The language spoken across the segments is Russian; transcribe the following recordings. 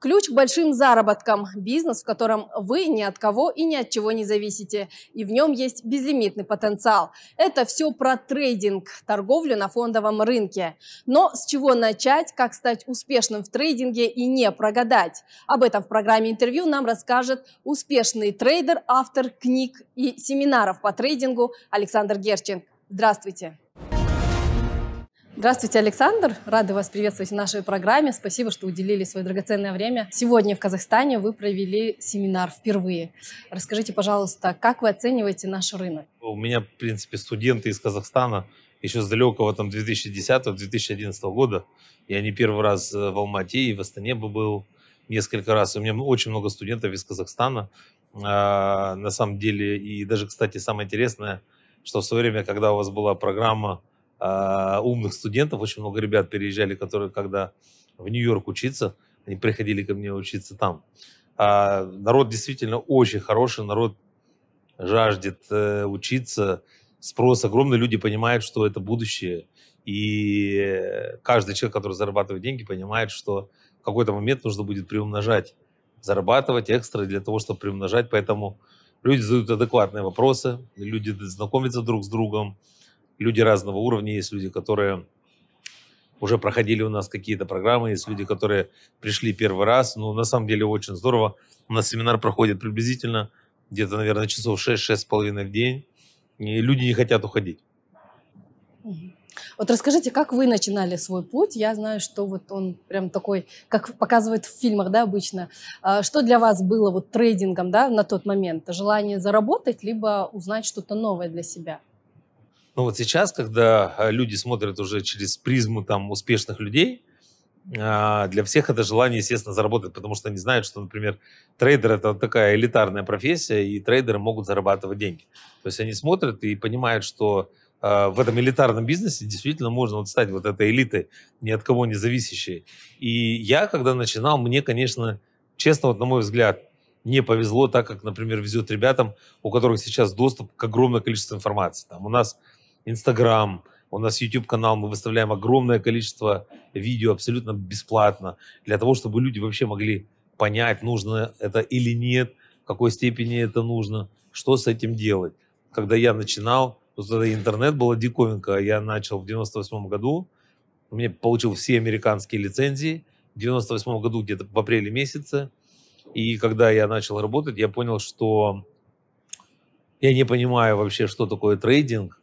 Ключ к большим заработкам – бизнес, в котором вы ни от кого и ни от чего не зависите, и в нем есть безлимитный потенциал. Это все про трейдинг, торговлю на фондовом рынке. Но с чего начать, как стать успешным в трейдинге и не прогадать? Об этом в программе интервью нам расскажет успешный трейдер, автор книг и семинаров по трейдингу Александр Герченко. Здравствуйте. Здравствуйте, Александр. Рады вас приветствовать в нашей программе. Спасибо, что уделили свое драгоценное время. Сегодня в Казахстане вы провели семинар впервые. Расскажите, пожалуйста, как вы оцениваете наш рынок? У меня, в принципе, студенты из Казахстана еще с далекого там 2010-2011 года. Я не первый раз э, в Алмате и в Астане был несколько раз. У меня очень много студентов из Казахстана. А, на самом деле, и даже, кстати, самое интересное, что в свое время, когда у вас была программа а, умных студентов, очень много ребят переезжали, которые, когда в Нью-Йорк учиться, они приходили ко мне учиться там. А народ действительно очень хороший, народ жаждет э, учиться, спрос огромный, люди понимают, что это будущее. И каждый человек, который зарабатывает деньги, понимает, что в какой-то момент нужно будет приумножать, зарабатывать экстра для того, чтобы приумножать. Поэтому люди задают адекватные вопросы, люди знакомятся друг с другом, люди разного уровня, есть люди, которые уже проходили у нас какие-то программы, есть люди, которые пришли первый раз. Ну, на самом деле, очень здорово. У нас семинар проходит приблизительно где-то, наверное, часов 6-6,5 в день. И люди не хотят уходить. Вот расскажите, как вы начинали свой путь? Я знаю, что вот он прям такой, как показывают в фильмах, да, обычно. А что для вас было вот трейдингом, да, на тот момент? Желание заработать, либо узнать что-то новое для себя? Но вот сейчас, когда э, люди смотрят уже через призму там успешных людей, а, для всех это желание, естественно, заработать, потому что они знают, что, например, трейдер – это такая элитарная профессия, и трейдеры могут зарабатывать деньги. То есть они смотрят и понимают, что а, в этом элитарном бизнесе действительно можно вот стать вот этой элитой, ни от кого не зависящей. И я, когда начинал, мне, конечно, честно, вот на мой взгляд, не повезло так, как, например, везет ребятам, у которых сейчас доступ к огромному количеству информации. Там у нас Инстаграм, у нас YouTube канал, мы выставляем огромное количество видео абсолютно бесплатно, для того, чтобы люди вообще могли понять, нужно это или нет, в какой степени это нужно, что с этим делать. Когда я начинал, вот тогда интернет была диковинка, я начал в 98 году, у меня получил все американские лицензии, в 98 году где-то в апреле месяце, и когда я начал работать, я понял, что я не понимаю вообще, что такое трейдинг,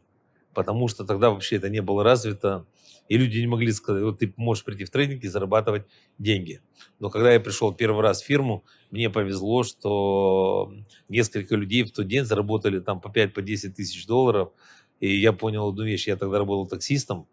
потому что тогда вообще это не было развито, и люди не могли сказать, вот ты можешь прийти в трейдинг и зарабатывать деньги. Но когда я пришел первый раз в фирму, мне повезло, что несколько людей в тот день заработали там по 5-10 по тысяч долларов, и я понял одну вещь, я тогда работал таксистом,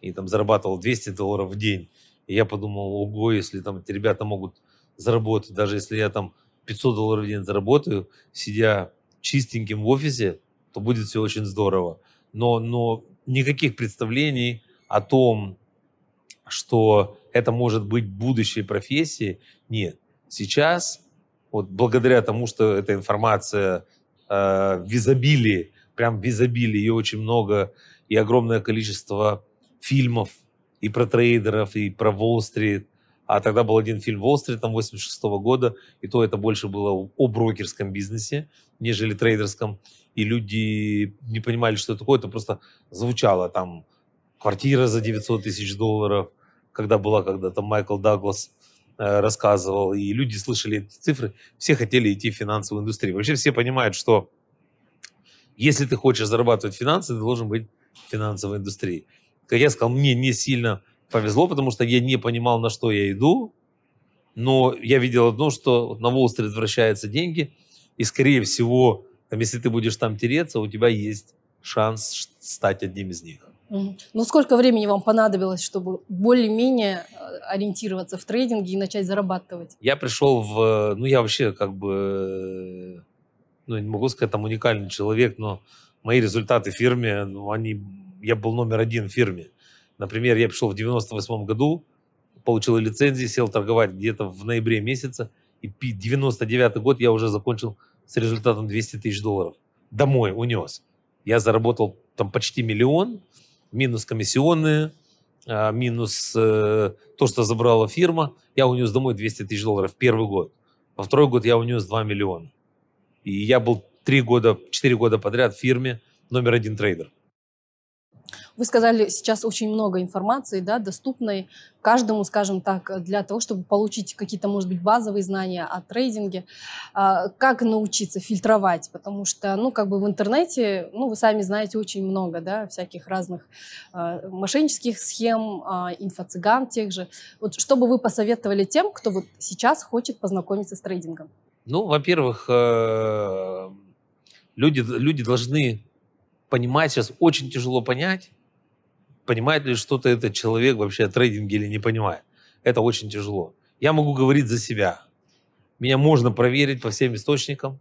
и там зарабатывал 200 долларов в день, и я подумал, ого, если там эти ребята могут заработать, даже если я там 500 долларов в день заработаю, сидя чистеньким в офисе, то будет все очень здорово но, но никаких представлений о том, что это может быть будущей профессии, нет. Сейчас, вот благодаря тому, что эта информация э, в изобилии, прям в изобилии, ее очень много, и огромное количество фильмов и про трейдеров, и про Уолл-стрит, а тогда был один фильм «Уолл-стрит» там 86 -го года, и то это больше было о брокерском бизнесе, нежели трейдерском. И люди не понимали, что это такое. Это просто звучало там квартира за 900 тысяч долларов, когда была когда-то Майкл Даглас э, рассказывал, и люди слышали эти цифры, все хотели идти в финансовую индустрию. Вообще все понимают, что если ты хочешь зарабатывать финансы, ты должен быть в финансовой индустрии. Как я сказал, мне не сильно повезло, потому что я не понимал, на что я иду, но я видел одно, что на Уолл-стрит возвращаются деньги – и, скорее всего, там, если ты будешь там тереться, у тебя есть шанс стать одним из них. Ну, сколько времени вам понадобилось, чтобы более-менее э, ориентироваться в трейдинге и начать зарабатывать? Я пришел в... Ну, я вообще как бы... Ну, не могу сказать, там уникальный человек, но мои результаты в фирме, ну, они... Я был номер один в фирме. Например, я пришел в 98 году, получил лицензию, сел торговать где-то в ноябре месяце, и 99 год я уже закончил с результатом 200 тысяч долларов. Домой унес. Я заработал там почти миллион, минус комиссионные, а, минус э, то, что забрала фирма. Я унес домой 200 тысяч долларов первый год. Во второй год я унес 2 миллиона. И я был 3 года, 4 года подряд в фирме номер один трейдер. Вы сказали сейчас очень много информации, да, доступной каждому, скажем так, для того, чтобы получить какие-то, может быть, базовые знания о трейдинге. А, как научиться фильтровать? Потому что, ну, как бы в интернете, ну, вы сами знаете очень много, да, всяких разных а, мошеннических схем, а, инфо-цыган тех же. Вот что бы вы посоветовали тем, кто вот сейчас хочет познакомиться с трейдингом? Ну, во-первых, э, люди, люди должны понимать сейчас очень тяжело понять, понимает ли что-то этот человек вообще о трейдинге или не понимает. Это очень тяжело. Я могу говорить за себя. Меня можно проверить по всем источникам.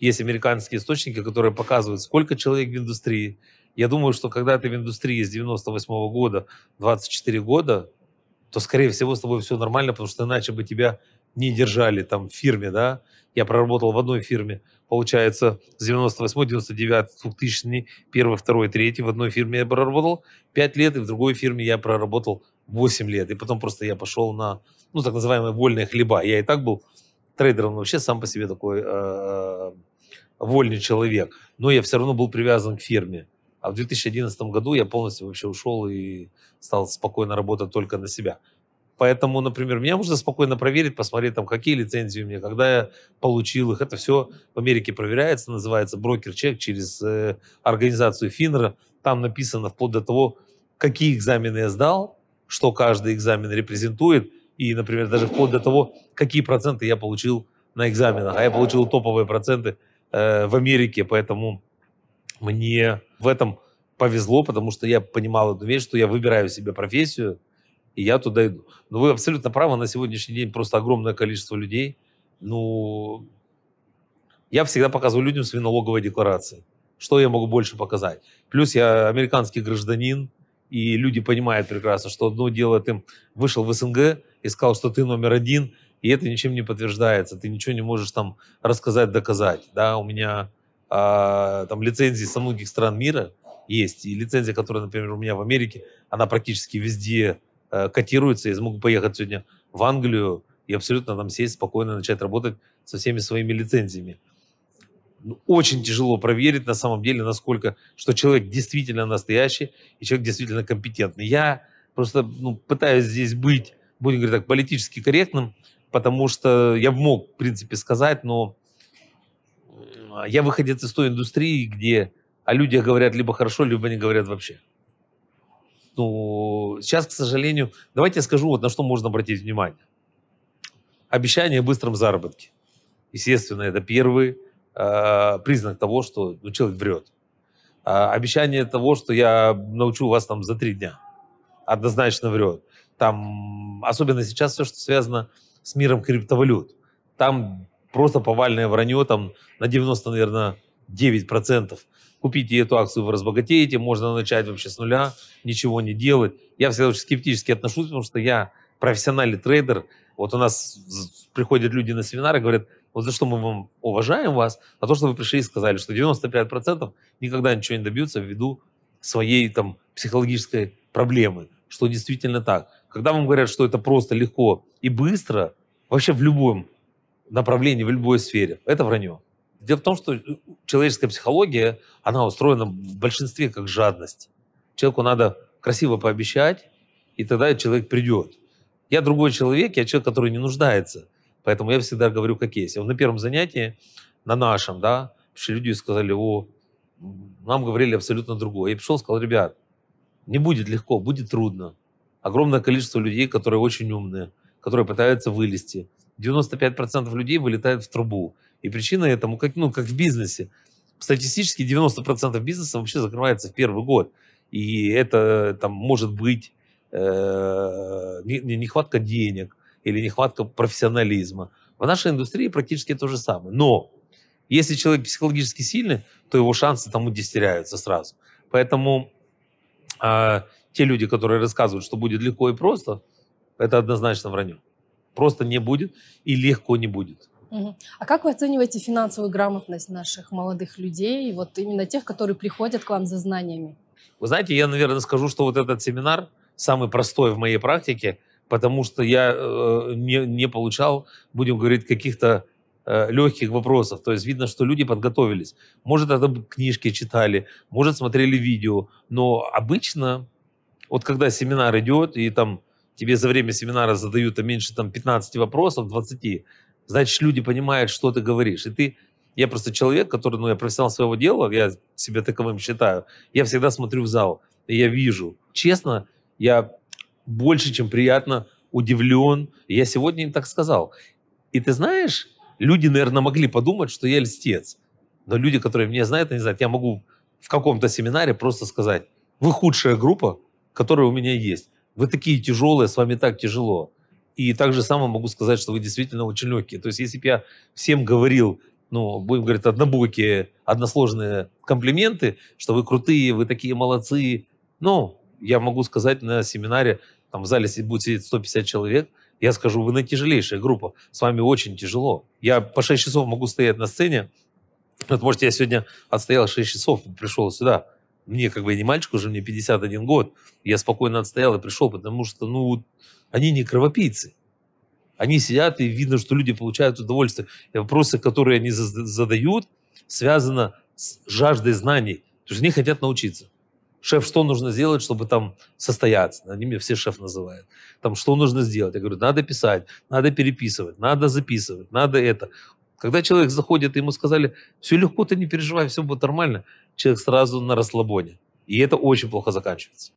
Есть американские источники, которые показывают, сколько человек в индустрии. Я думаю, что когда ты в индустрии с 98 -го года, 24 года, то, скорее всего, с тобой все нормально, потому что иначе бы тебя не держали там в фирме, да. Я проработал в одной фирме, получается, с 98 99 2000 1 2 3 в одной фирме я проработал 5 лет, и в другой фирме я проработал 8 лет. И потом просто я пошел на, ну, так называемые вольные хлеба. Я и так был трейдером вообще сам по себе такой э, э, вольный человек. Но я все равно был привязан к фирме. А в 2011 году я полностью вообще ушел и стал спокойно работать только на себя. Поэтому, например, меня можно спокойно проверить, посмотреть, там, какие лицензии у меня, когда я получил их. Это все в Америке проверяется, называется брокер-чек через э, организацию Финра. Там написано вплоть до того, какие экзамены я сдал, что каждый экзамен репрезентует, и, например, даже вплоть до того, какие проценты я получил на экзаменах. А я получил топовые проценты э, в Америке, поэтому мне в этом повезло, потому что я понимал эту вещь, что я выбираю себе профессию – и я туда иду. Но ну, вы абсолютно правы, на сегодняшний день просто огромное количество людей. Ну, я всегда показываю людям свои налоговые декларации. Что я могу больше показать? Плюс я американский гражданин, и люди понимают прекрасно, что одно дело, ты вышел в СНГ и сказал, что ты номер один, и это ничем не подтверждается, ты ничего не можешь там рассказать, доказать. Да, у меня э, там лицензии со многих стран мира есть, и лицензия, которая, например, у меня в Америке, она практически везде Э, котируется, я смогу поехать сегодня в Англию и абсолютно там сесть спокойно, начать работать со всеми своими лицензиями. Ну, очень тяжело проверить на самом деле, насколько, что человек действительно настоящий и человек действительно компетентный. Я просто ну, пытаюсь здесь быть, будем говорить так, политически корректным, потому что я мог, в принципе, сказать, но э, я выходец из той индустрии, где о людях говорят либо хорошо, либо не говорят вообще. Ну, сейчас, к сожалению, давайте я скажу, вот на что можно обратить внимание. Обещание о быстром заработке. Естественно, это первый э, признак того, что ну, человек врет. Э, обещание того, что я научу вас там за три дня, однозначно врет. Там, особенно сейчас все, что связано с миром криптовалют. Там просто повальное вранье там на 90, наверное, 9%. Купите эту акцию, вы разбогатеете, можно начать вообще с нуля, ничего не делать. Я всегда очень скептически отношусь, потому что я профессиональный трейдер. Вот у нас приходят люди на семинары, говорят, вот за что мы вам уважаем вас, а то, что вы пришли и сказали, что 95% никогда ничего не добьются ввиду своей там психологической проблемы, что действительно так. Когда вам говорят, что это просто легко и быстро, вообще в любом направлении, в любой сфере, это вранье. Дело в том, что э, человеческая психология, она устроена в большинстве как жадность. Человеку надо красиво пообещать, и тогда человек придет. Я другой человек, я человек, который не нуждается. Поэтому я всегда говорю, как есть. Вот на первом занятии, на нашем, да, пришли люди сказали, о, нам говорили абсолютно другое. Я пришел, сказал, ребят, не будет легко, будет трудно. Огромное количество людей, которые очень умные, которые пытаются вылезти. 95% людей вылетает в трубу. И причина этому, как, ну, как в бизнесе. Статистически 90% бизнеса вообще закрывается в первый год. И это там может быть э, нехватка денег или нехватка профессионализма. В нашей индустрии практически то же самое. Но если человек психологически сильный, то его шансы тому удестеряются сразу. Поэтому э, те люди, которые рассказывают, что будет легко и просто, это однозначно вранье. Просто не будет и легко не будет. А как вы оцениваете финансовую грамотность наших молодых людей, вот именно тех, которые приходят к вам за знаниями? Вы знаете, я, наверное, скажу, что вот этот семинар самый простой в моей практике, потому что я э, не, не получал, будем говорить, каких-то э, легких вопросов. То есть видно, что люди подготовились. Может, это книжки читали, может, смотрели видео. Но обычно, вот когда семинар идет, и там тебе за время семинара задают там, меньше там, 15 вопросов, 20, значит, люди понимают, что ты говоришь. И ты... Я просто человек, который, ну, я профессионал своего дела, я себя таковым считаю. Я всегда смотрю в зал, и я вижу. Честно, я больше, чем приятно удивлен. Я сегодня им так сказал. И ты знаешь, люди, наверное, могли подумать, что я льстец. Но люди, которые меня знают, они знают, я могу в каком-то семинаре просто сказать, вы худшая группа, которая у меня есть. Вы такие тяжелые, с вами так тяжело. И также самое могу сказать, что вы действительно очень легкие. То есть, если бы я всем говорил, ну, будем говорить, однобокие, односложные комплименты, что вы крутые, вы такие молодцы. Ну, я могу сказать на семинаре, там в зале будет сидеть 150 человек, я скажу, вы на тяжелейшая группа, с вами очень тяжело. Я по 6 часов могу стоять на сцене, вот, может, я сегодня отстоял 6 часов, пришел сюда, мне как бы я не мальчик, уже мне 51 год, я спокойно отстоял и пришел, потому что, ну, они не кровопийцы. Они сидят, и видно, что люди получают удовольствие. И вопросы, которые они задают, связаны с жаждой знаний. То есть они хотят научиться. Шеф, что нужно сделать, чтобы там состояться? Они меня все шеф называют. Там, что нужно сделать? Я говорю, надо писать, надо переписывать, надо записывать, надо это. Когда человек заходит, ему сказали, все легко, ты не переживай, все будет нормально, человек сразу на расслабоне. И это очень плохо заканчивается.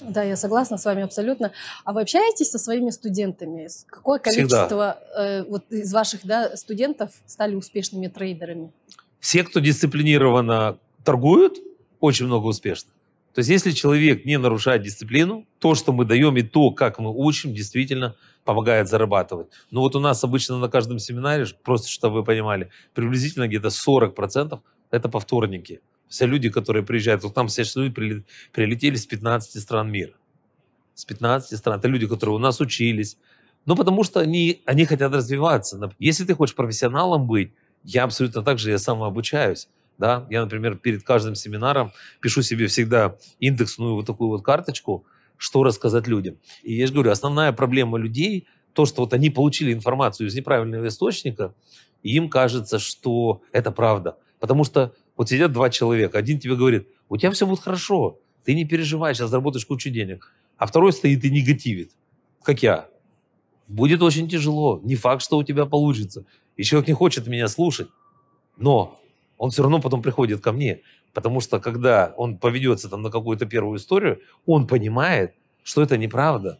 Да, я согласна с вами абсолютно. А вы общаетесь со своими студентами? Какое количество э, вот из ваших да, студентов стали успешными трейдерами? Все, кто дисциплинированно торгуют, очень много успешных. То есть если человек не нарушает дисциплину, то, что мы даем и то, как мы учим, действительно – помогает зарабатывать. Но ну, вот у нас обычно на каждом семинаре, просто чтобы вы понимали, приблизительно где-то 40% это повторники. Все люди, которые приезжают, вот там сейчас люди прилетели с 15 стран мира. С 15 стран. Это люди, которые у нас учились. Ну, потому что они, они хотят развиваться. Если ты хочешь профессионалом быть, я абсолютно так же, я сам обучаюсь, Да? Я, например, перед каждым семинаром пишу себе всегда индексную вот такую вот карточку – что рассказать людям. И я же говорю, основная проблема людей, то, что вот они получили информацию из неправильного источника, и им кажется, что это правда. Потому что вот сидят два человека, один тебе говорит, у тебя все будет хорошо, ты не переживай, сейчас заработаешь кучу денег. А второй стоит и негативит, как я. Будет очень тяжело, не факт, что у тебя получится. И человек не хочет меня слушать, но он все равно потом приходит ко мне. Потому что когда он поведется там на какую-то первую историю, он понимает, что это неправда.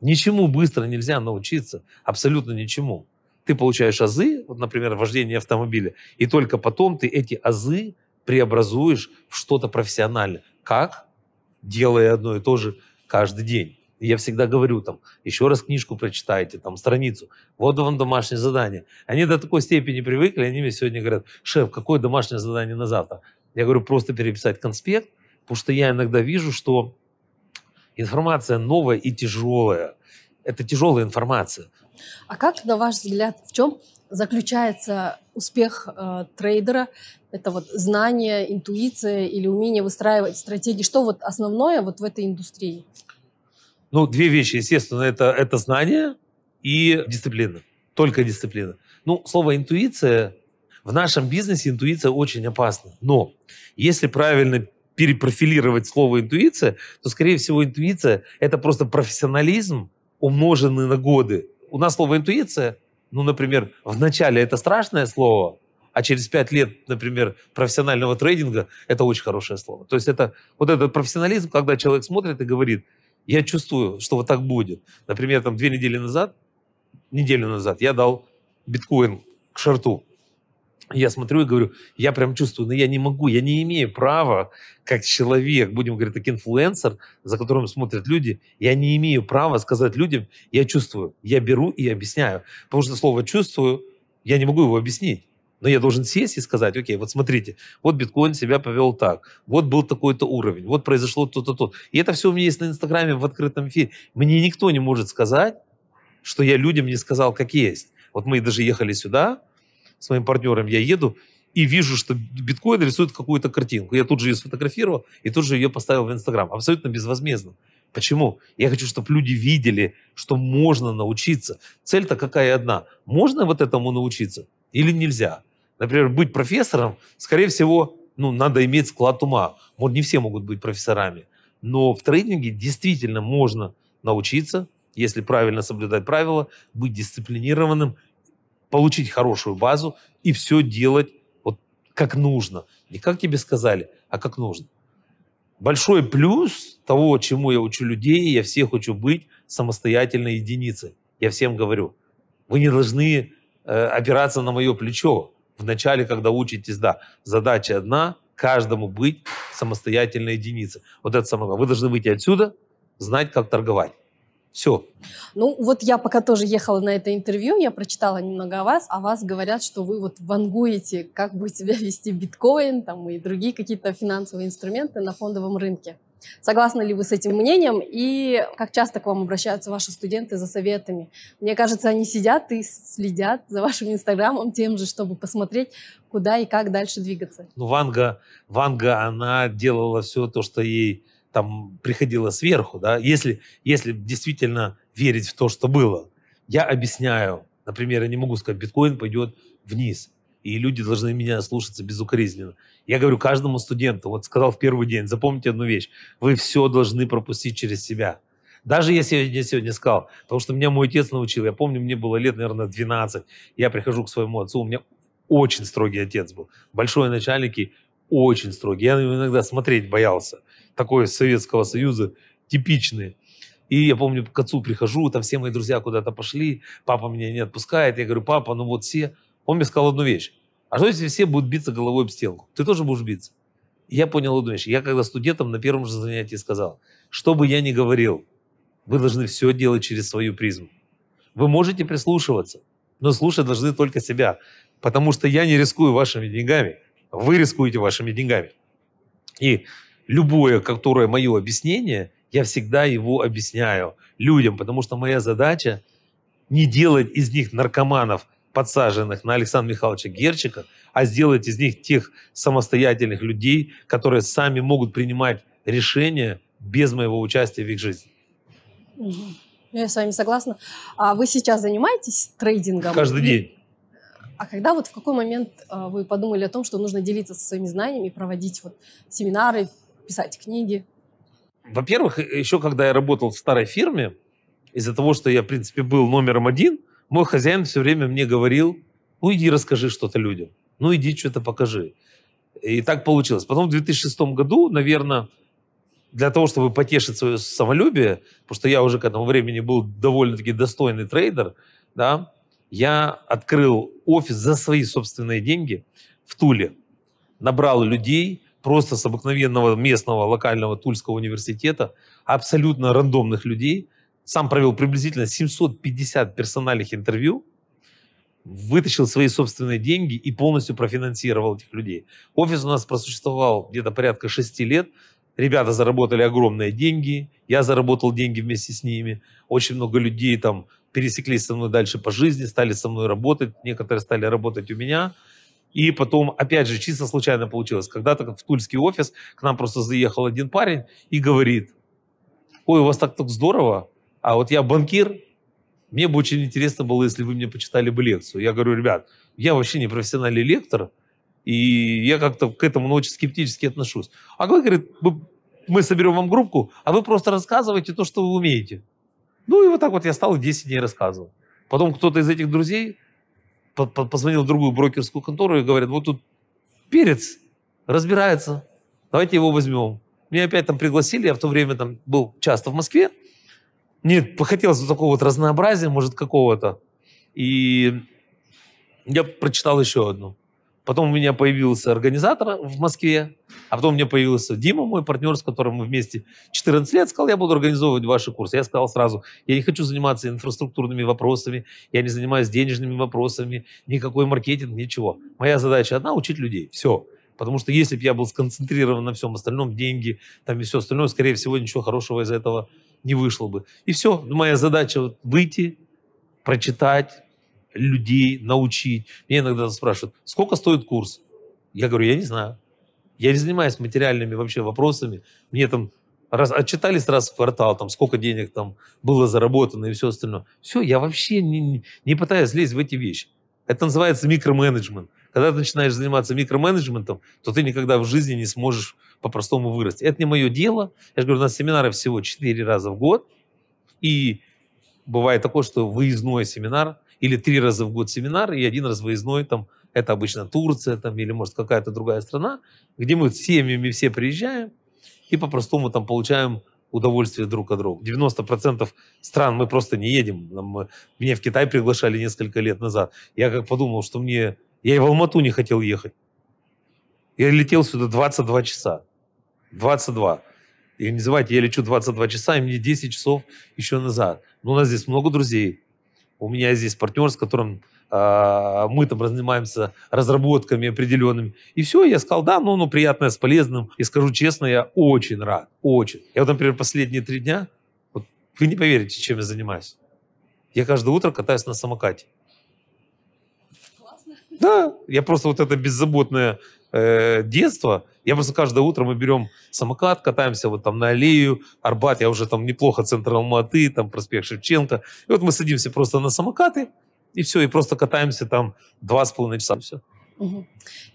Ничему быстро нельзя научиться, абсолютно ничему. Ты получаешь азы, вот, например, вождение автомобиля, и только потом ты эти азы преобразуешь в что-то профессиональное. Как? Делая одно и то же каждый день. я всегда говорю там, еще раз книжку прочитайте, там, страницу. Вот вам домашнее задание. Они до такой степени привыкли, они мне сегодня говорят, шеф, какое домашнее задание на завтра? Я говорю, просто переписать конспект, потому что я иногда вижу, что информация новая и тяжелая. Это тяжелая информация. А как, на ваш взгляд, в чем заключается успех э, трейдера? Это вот знание, интуиция или умение выстраивать стратегии? Что вот основное вот в этой индустрии? Ну, две вещи, естественно, это, это знание и дисциплина. Только дисциплина. Ну, слово интуиция, в нашем бизнесе интуиция очень опасна. Но если правильно перепрофилировать слово интуиция, то, скорее всего, интуиция – это просто профессионализм, умноженный на годы. У нас слово «интуиция», ну, например, в начале это страшное слово, а через пять лет, например, профессионального трейдинга – это очень хорошее слово. То есть это вот этот профессионализм, когда человек смотрит и говорит, я чувствую, что вот так будет. Например, там две недели назад, неделю назад я дал биткоин к шарту. Я смотрю и говорю, я прям чувствую, но ну, я не могу, я не имею права, как человек, будем говорить, как инфлюенсер, за которым смотрят люди, я не имею права сказать людям, я чувствую, я беру и объясняю. Потому что слово «чувствую», я не могу его объяснить. Но я должен сесть и сказать, окей, вот смотрите, вот биткоин себя повел так, вот был такой-то уровень, вот произошло то-то, то. И это все у меня есть на Инстаграме в открытом эфире. Мне никто не может сказать, что я людям не сказал, как есть. Вот мы даже ехали сюда, с моим партнером я еду и вижу, что биткоин рисует какую-то картинку. Я тут же ее сфотографировал и тут же ее поставил в Инстаграм. Абсолютно безвозмездно. Почему? Я хочу, чтобы люди видели, что можно научиться. Цель-то какая одна? Можно вот этому научиться или нельзя? Например, быть профессором, скорее всего, ну, надо иметь склад ума. Может, не все могут быть профессорами. Но в трейдинге действительно можно научиться, если правильно соблюдать правила, быть дисциплинированным получить хорошую базу и все делать вот как нужно. Не как тебе сказали, а как нужно. Большой плюс того, чему я учу людей, я всех хочу быть самостоятельной единицей. Я всем говорю, вы не должны э, опираться на мое плечо. в начале, когда учитесь, да, задача одна, каждому быть самостоятельной единицей. Вот это самое главное. Вы должны выйти отсюда, знать, как торговать. Все. Ну, вот я пока тоже ехала на это интервью, я прочитала немного о вас, а вас говорят, что вы вот вангуете, как будет себя вести биткоин там, и другие какие-то финансовые инструменты на фондовом рынке. Согласны ли вы с этим мнением? И как часто к вам обращаются ваши студенты за советами? Мне кажется, они сидят и следят за вашим инстаграмом тем же, чтобы посмотреть, куда и как дальше двигаться. Ну, Ванга, Ванга она делала все то, что ей там приходило сверху, да, если, если действительно верить в то, что было. Я объясняю, например, я не могу сказать, биткоин пойдет вниз, и люди должны меня слушаться безукоризненно. Я говорю каждому студенту, вот сказал в первый день, запомните одну вещь, вы все должны пропустить через себя. Даже если я сегодня сегодня сказал, потому что меня мой отец научил, я помню, мне было лет, наверное, 12, я прихожу к своему отцу, у меня очень строгий отец был, большой начальник и очень строгий. Я иногда смотреть боялся такой Советского Союза, типичные. И я помню, к отцу прихожу, там все мои друзья куда-то пошли, папа меня не отпускает. Я говорю, папа, ну вот все. Он мне сказал одну вещь. А что если все будут биться головой об стенку? Ты тоже будешь биться. И я понял одну вещь. Я когда студентам на первом же занятии сказал, что бы я ни говорил, вы должны все делать через свою призму. Вы можете прислушиваться, но слушать должны только себя, потому что я не рискую вашими деньгами, вы рискуете вашими деньгами. И любое, которое мое объяснение, я всегда его объясняю людям, потому что моя задача не делать из них наркоманов, подсаженных на Александра Михайловича Герчика, а сделать из них тех самостоятельных людей, которые сами могут принимать решения без моего участия в их жизни. Я с вами согласна. А вы сейчас занимаетесь трейдингом? Каждый день. А когда вот в какой момент а, вы подумали о том, что нужно делиться со своими знаниями, проводить вот семинары, писать книги? Во-первых, э, еще когда я работал в старой фирме, из-за того, что я, в принципе, был номером один, мой хозяин все время мне говорил, ну иди расскажи что-то людям, ну иди что-то покажи. И так получилось. Потом в 2006 году, наверное, для того, чтобы потешить свое самолюбие, потому что я уже к этому времени был довольно-таки достойный трейдер, да, я открыл офис за свои собственные деньги в Туле. Набрал людей, просто с обыкновенного местного локального Тульского университета, абсолютно рандомных людей. Сам провел приблизительно 750 персональных интервью, вытащил свои собственные деньги и полностью профинансировал этих людей. Офис у нас просуществовал где-то порядка 6 лет. Ребята заработали огромные деньги, я заработал деньги вместе с ними. Очень много людей там пересеклись со мной дальше по жизни, стали со мной работать, некоторые стали работать у меня – и потом, опять же, чисто случайно получилось. Когда-то в тульский офис к нам просто заехал один парень и говорит, ой, у вас так так здорово, а вот я банкир, мне бы очень интересно было, если вы мне почитали бы лекцию. Я говорю, ребят, я вообще не профессиональный лектор, и я как-то к этому ну, очень скептически отношусь. А вы, говорит, мы соберем вам группку, а вы просто рассказывайте то, что вы умеете. Ну и вот так вот я стал 10 дней рассказывал. Потом кто-то из этих друзей позвонил в другую брокерскую контору и говорят, вот тут перец разбирается, давайте его возьмем. Меня опять там пригласили, я в то время там был часто в Москве. Мне хотелось вот такого вот разнообразия, может, какого-то. И я прочитал еще одну. Потом у меня появился организатор в Москве, а потом у меня появился Дима, мой партнер, с которым мы вместе 14 лет, сказал, я буду организовывать ваши курсы. Я сказал сразу, я не хочу заниматься инфраструктурными вопросами, я не занимаюсь денежными вопросами, никакой маркетинг, ничего. Моя задача одна – учить людей. Все. Потому что если бы я был сконцентрирован на всем остальном, деньги там и все остальное, скорее всего, ничего хорошего из этого не вышло бы. И все. Моя задача выйти, прочитать, людей научить. мне иногда спрашивают, сколько стоит курс? Я говорю, я не знаю. Я не занимаюсь материальными вообще вопросами. Мне там раз, отчитались раз в квартал, там, сколько денег там было заработано и все остальное. Все, я вообще не, не пытаюсь лезть в эти вещи. Это называется микроменеджмент. Когда ты начинаешь заниматься микроменеджментом, то ты никогда в жизни не сможешь по-простому вырасти. Это не мое дело. Я же говорю, у нас семинары всего 4 раза в год. И бывает такое, что выездной семинар или три раза в год семинар и один раз выездной, там, это обычно Турция там, или, может, какая-то другая страна, где мы с семьями все приезжаем и по-простому там получаем удовольствие друг от друга. 90% стран мы просто не едем. Нам, э, меня в Китай приглашали несколько лет назад. Я как подумал, что мне... Я и в Алмату не хотел ехать. Я летел сюда 22 часа. 22. И не забывайте, я лечу 22 часа, и мне 10 часов еще назад. Но ну, у нас здесь много друзей, у меня здесь партнер, с которым э, мы там занимаемся разработками определенными. И все, я сказал, да, ну, ну, приятное с полезным. И скажу честно, я очень рад, очень. Я вот, например, последние три дня, вот, вы не поверите, чем я занимаюсь. Я каждое утро катаюсь на самокате. Да, я просто вот это беззаботное э, детства. Я просто каждое утро мы берем самокат, катаемся вот там на аллею, Арбат, я уже там неплохо, центр Алматы, там проспект Шевченко. И вот мы садимся просто на самокаты, и все, и просто катаемся там два с половиной часа, все. Угу.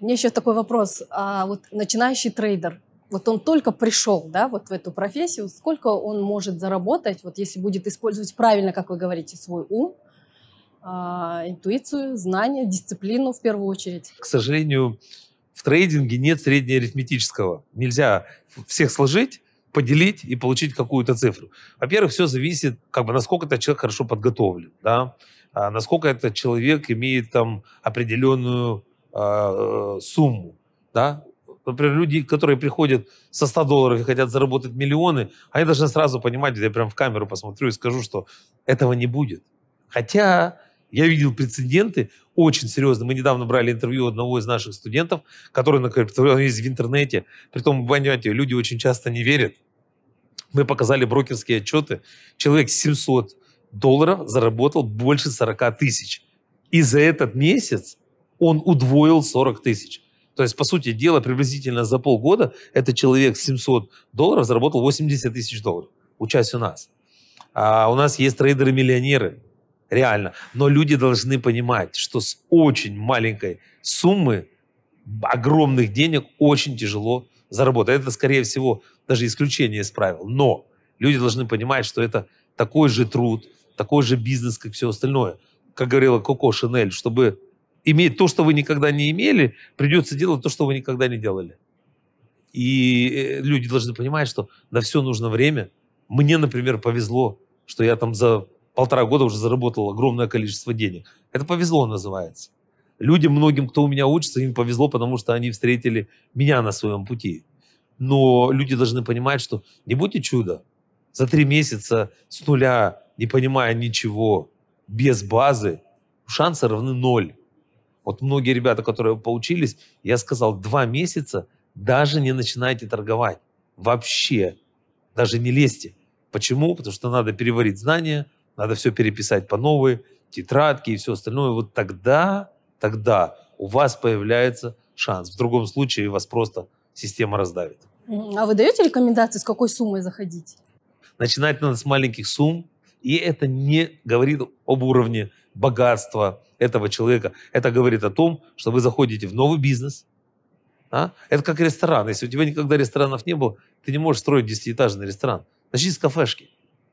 У меня еще такой вопрос. А вот начинающий трейдер, вот он только пришел, да, вот в эту профессию, сколько он может заработать, вот если будет использовать правильно, как вы говорите, свой ум, а, интуицию, знания, дисциплину в первую очередь? К сожалению, в трейдинге нет среднеарифметического. Нельзя всех сложить, поделить и получить какую-то цифру. Во-первых, все зависит, как бы, насколько этот человек хорошо подготовлен, да, а насколько этот человек имеет там определенную а, э, сумму, да. Например, люди, которые приходят со 100 долларов и хотят заработать миллионы, они должны сразу понимать, я прям в камеру посмотрю и скажу, что этого не будет. Хотя я видел прецеденты очень серьезно. Мы недавно брали интервью одного из наших студентов, который на криптовалюте есть в интернете. Притом, понимаете, люди очень часто не верят. Мы показали брокерские отчеты. Человек 700 долларов заработал больше 40 тысяч. И за этот месяц он удвоил 40 тысяч. То есть, по сути дела, приблизительно за полгода этот человек 700 долларов заработал 80 тысяч долларов, Участь у нас. А у нас есть трейдеры-миллионеры, реально. Но люди должны понимать, что с очень маленькой суммы огромных денег очень тяжело заработать. Это, скорее всего, даже исключение из правил. Но люди должны понимать, что это такой же труд, такой же бизнес, как все остальное. Как говорила Коко Шанель, чтобы иметь то, что вы никогда не имели, придется делать то, что вы никогда не делали. И э, люди должны понимать, что на все нужно время. Мне, например, повезло, что я там за полтора года уже заработал огромное количество денег. Это повезло называется. Людям, многим, кто у меня учится, им повезло, потому что они встретили меня на своем пути. Но люди должны понимать, что не будьте чудо. За три месяца с нуля, не понимая ничего, без базы, шансы равны ноль. Вот многие ребята, которые поучились, я сказал, два месяца даже не начинайте торговать. Вообще. Даже не лезьте. Почему? Потому что надо переварить знания, надо все переписать по новой, тетрадки и все остальное. Вот тогда, тогда у вас появляется шанс. В другом случае вас просто система раздавит. А вы даете рекомендации, с какой суммой заходить? Начинать надо с маленьких сумм, и это не говорит об уровне богатства этого человека. Это говорит о том, что вы заходите в новый бизнес. А? Это как ресторан. Если у тебя никогда ресторанов не было, ты не можешь строить десятиэтажный ресторан. Начни с кафешки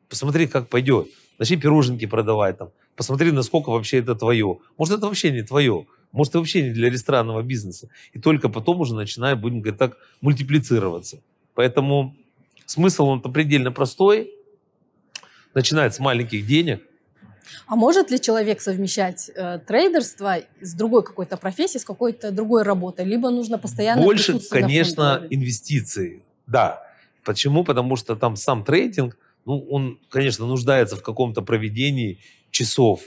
посмотри, как пойдет. Начни пироженки продавать там. Посмотри, насколько вообще это твое. Может, это вообще не твое. Может, это вообще не для ресторанного бизнеса. И только потом уже начинаем будем говорить так, мультиплицироваться. Поэтому смысл он-то предельно простой. Начинает с маленьких денег, а может ли человек совмещать э, трейдерство с другой какой-то профессией, с какой-то другой работой? Либо нужно постоянно Больше, конечно, инвестиций. Да. Почему? Потому что там сам трейдинг, ну, он, конечно, нуждается в каком-то проведении часов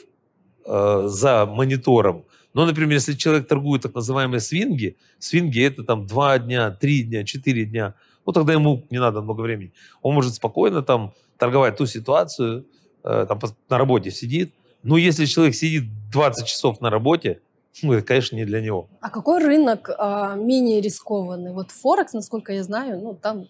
э, за монитором. Но, например, если человек торгует так называемые свинги, свинги это там два дня, три дня, четыре дня, ну тогда ему не надо много времени. Он может спокойно там торговать ту ситуацию, э, там на работе сидит. Но если человек сидит 20 часов на работе, ну, это, конечно, не для него. А какой рынок э, менее рискованный? Вот Форекс, насколько я знаю, ну, там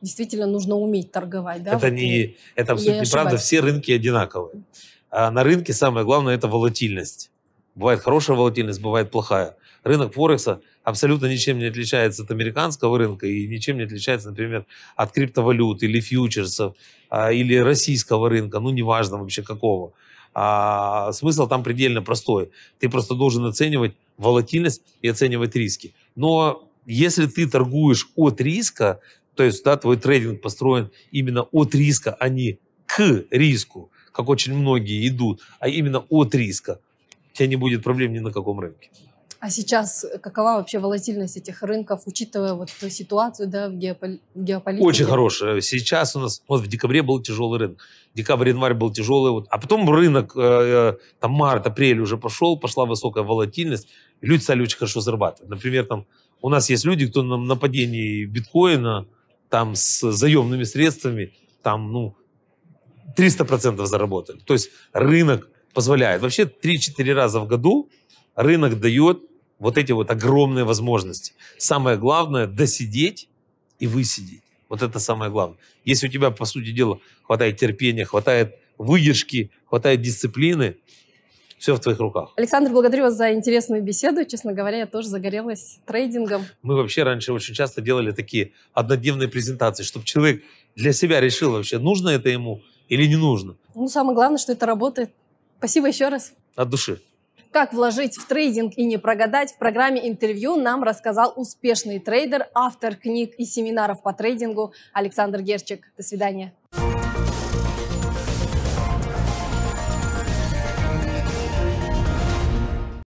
действительно нужно уметь торговать. Да? Это, вот не, это абсолютно неправда, все рынки одинаковые. А на рынке самое главное – это волатильность. Бывает хорошая волатильность, бывает плохая. Рынок Форекса абсолютно ничем не отличается от американского рынка и ничем не отличается, например, от криптовалют или фьючерсов, а, или российского рынка, ну, неважно вообще какого. А смысл там предельно простой. Ты просто должен оценивать волатильность и оценивать риски. Но если ты торгуешь от риска, то есть, да, твой трейдинг построен именно от риска, а не к риску, как очень многие идут, а именно от риска. У тебя не будет проблем ни на каком рынке. А сейчас какова вообще волатильность этих рынков, учитывая вот эту ситуацию да, в геополи- геополитике? Очень хорошая. Сейчас у нас, вот в декабре был тяжелый рынок. Декабрь, январь был тяжелый. Вот. А потом рынок, э, э, там март, апрель уже пошел, пошла высокая волатильность. люди стали очень хорошо зарабатывать. Например, там у нас есть люди, кто на нападении биткоина там с заемными средствами, там, ну, 300% заработали. То есть рынок позволяет. Вообще 3-4 раза в году рынок дает вот эти вот огромные возможности. Самое главное – досидеть и высидеть. Вот это самое главное. Если у тебя, по сути дела, хватает терпения, хватает выдержки, хватает дисциплины, все в твоих руках. Александр, благодарю вас за интересную беседу. Честно говоря, я тоже загорелась трейдингом. Мы вообще раньше очень часто делали такие однодневные презентации, чтобы человек для себя решил вообще, нужно это ему или не нужно. Ну, самое главное, что это работает. Спасибо еще раз. От души. Как вложить в трейдинг и не прогадать, в программе интервью нам рассказал успешный трейдер, автор книг и семинаров по трейдингу Александр Герчик. До свидания.